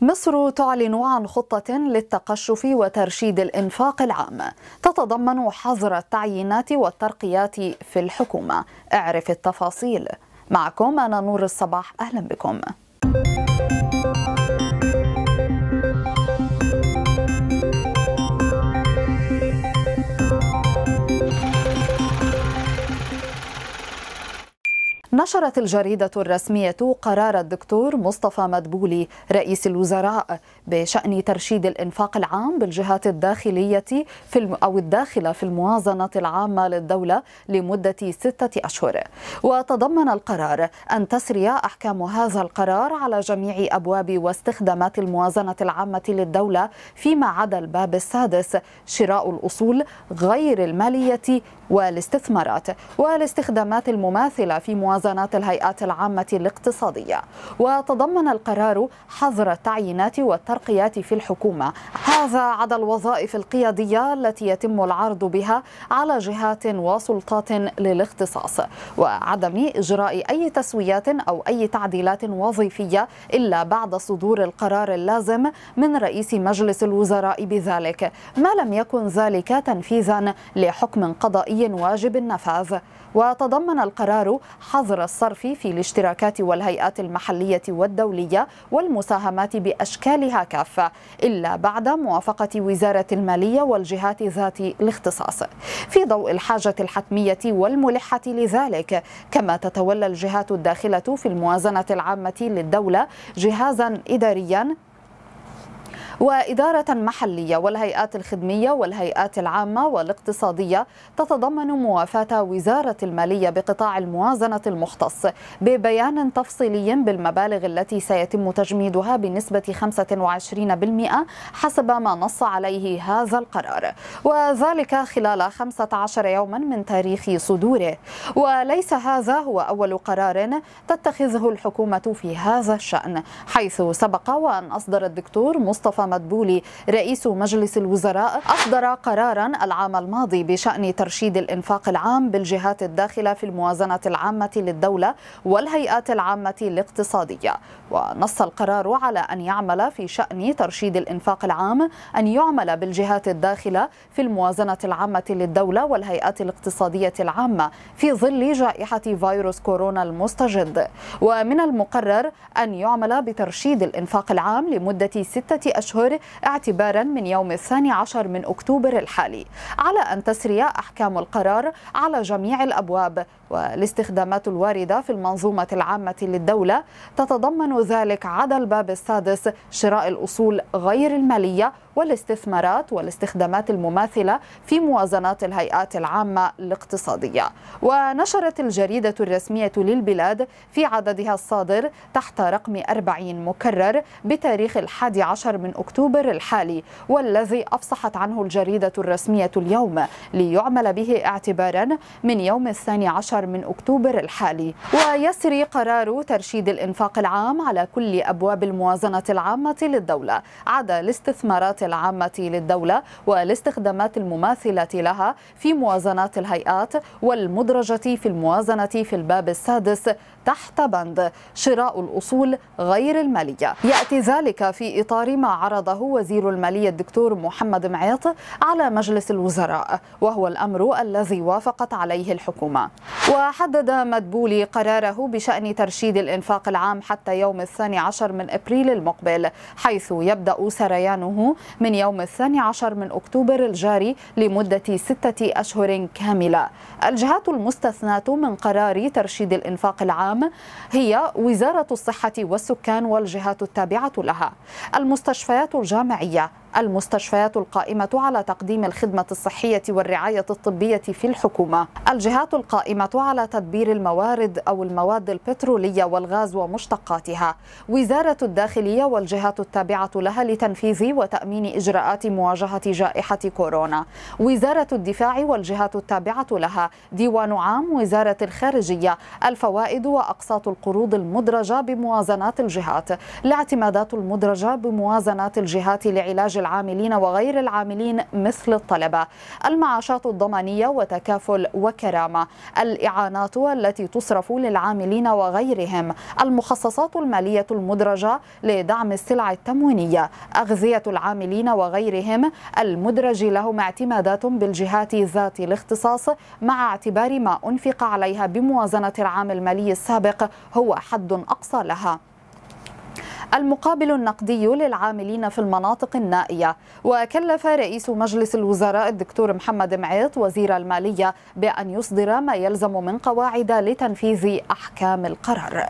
مصر تعلن عن خطة للتقشف وترشيد الإنفاق العام تتضمن حظر التعيينات والترقيات في الحكومة اعرف التفاصيل معكم أنا نور الصباح أهلا بكم نشرت الجريدة الرسمية قرار الدكتور مصطفى مدبولي رئيس الوزراء بشأن ترشيد الإنفاق العام بالجهات الداخلية في أو الداخلة في الموازنة العامة للدولة لمدة ستة أشهر وتضمن القرار أن تسري أحكام هذا القرار على جميع أبواب واستخدامات الموازنة العامة للدولة فيما عدا الباب السادس شراء الأصول غير المالية والاستثمارات والاستخدامات المماثلة في موازنات الهيئات العامة الاقتصادية وتضمن القرار حظر التعيينات والتر... الترقيات في الحكومة هذا عدا الوظائف القيادية التي يتم العرض بها على جهات وسلطات للاختصاص وعدم إجراء أي تسويات أو أي تعديلات وظيفية إلا بعد صدور القرار اللازم من رئيس مجلس الوزراء بذلك ما لم يكن ذلك تنفيذا لحكم قضائي واجب النفاذ وتضمن القرار حظر الصرف في الاشتراكات والهيئات المحلية والدولية والمساهمات بأشكالها كافة إلا بعد موافقة وزارة المالية والجهات ذات الاختصاص في ضوء الحاجة الحتمية والملحة لذلك كما تتولى الجهات الداخلة في الموازنة العامة للدولة جهازا إداريا وإدارة محلية والهيئات الخدمية والهيئات العامة والاقتصادية تتضمن موافاة وزارة المالية بقطاع الموازنة المختص ببيان تفصيلي بالمبالغ التي سيتم تجميدها بنسبة 25% حسب ما نص عليه هذا القرار وذلك خلال 15 يوما من تاريخ صدوره وليس هذا هو أول قرار تتخذه الحكومة في هذا الشأن حيث سبق وأن أصدر الدكتور مصطفى مدبولي رئيس مجلس الوزراء أصدر قرارا العام الماضي بشأن ترشيد الإنفاق العام بالجهات الداخلة في الموازنة العامة للدولة والهيئات العامة الاقتصادية ونص القرار على أن يعمل في شأن ترشيد الإنفاق العام أن يعمل بالجهات الداخلة في الموازنة العامة للدولة والهيئات الاقتصادية العامة في ظل جائحة فيروس كورونا المستجد ومن المقرر أن يعمل بترشيد الإنفاق العام لمدة ستة أشهر أشهر اعتبارا من يوم الثاني عشر من أكتوبر الحالي على أن تسري أحكام القرار على جميع الأبواب والاستخدامات الواردة في المنظومة العامة للدولة تتضمن ذلك عدا الباب السادس شراء الأصول غير المالية والاستثمارات والاستخدامات المماثلة في موازنات الهيئات العامة الاقتصادية ونشرت الجريدة الرسمية للبلاد في عددها الصادر تحت رقم 40 مكرر بتاريخ الحادي عشر من أكتوبر الحالي والذي أفصحت عنه الجريدة الرسمية اليوم ليعمل به اعتبارا من يوم الثاني عشر من أكتوبر الحالي ويسري قرار ترشيد الإنفاق العام على كل أبواب الموازنة العامة للدولة عدا الاستثمارات العامة للدولة والاستخدامات المماثلة لها في موازنات الهيئات والمدرجة في الموازنة في الباب السادس تحت بند شراء الأصول غير المالية يأتي ذلك في إطار ما عرضه وزير المالية الدكتور محمد معيط على مجلس الوزراء وهو الأمر الذي وافقت عليه الحكومة وحدد مدبولي قراره بشأن ترشيد الإنفاق العام حتى يوم الثاني عشر من أبريل المقبل حيث يبدأ سريانه من يوم الثاني عشر من أكتوبر الجاري لمدة ستة أشهر كاملة الجهات المستثناة من قرار ترشيد الإنفاق العام هي وزارة الصحة والسكان والجهات التابعة لها المستشفيات الجامعية المستشفيات القائمة على تقديم الخدمة الصحية والرعاية الطبية في الحكومة الجهات القائمة على تدبير الموارد أو المواد البترولية والغاز ومشتقاتها وزارة الداخلية والجهات التابعة لها لتنفيذ وتأمين إجراءات مواجهة جائحة كورونا وزارة الدفاع والجهات التابعة لها ديوان عام وزارة الخارجية الفوائد وأقساط القروض المدرجة بموازنات الجهات الاعتمادات المدرجة بموازنات الجهات لعلاج العاملين وغير العاملين مثل الطلبة المعاشات الضمانية وتكافل وكرامة الإعانات التي تصرف للعاملين وغيرهم المخصصات المالية المدرجة لدعم السلع التموينية أغذية العاملين وغيرهم المدرج لهم اعتمادات بالجهات ذات الاختصاص مع اعتبار ما أنفق عليها بموازنة العام المالي السابق هو حد أقصى لها المقابل النقدي للعاملين في المناطق النائية وكلف رئيس مجلس الوزراء الدكتور محمد معيط وزير المالية بأن يصدر ما يلزم من قواعد لتنفيذ أحكام القرار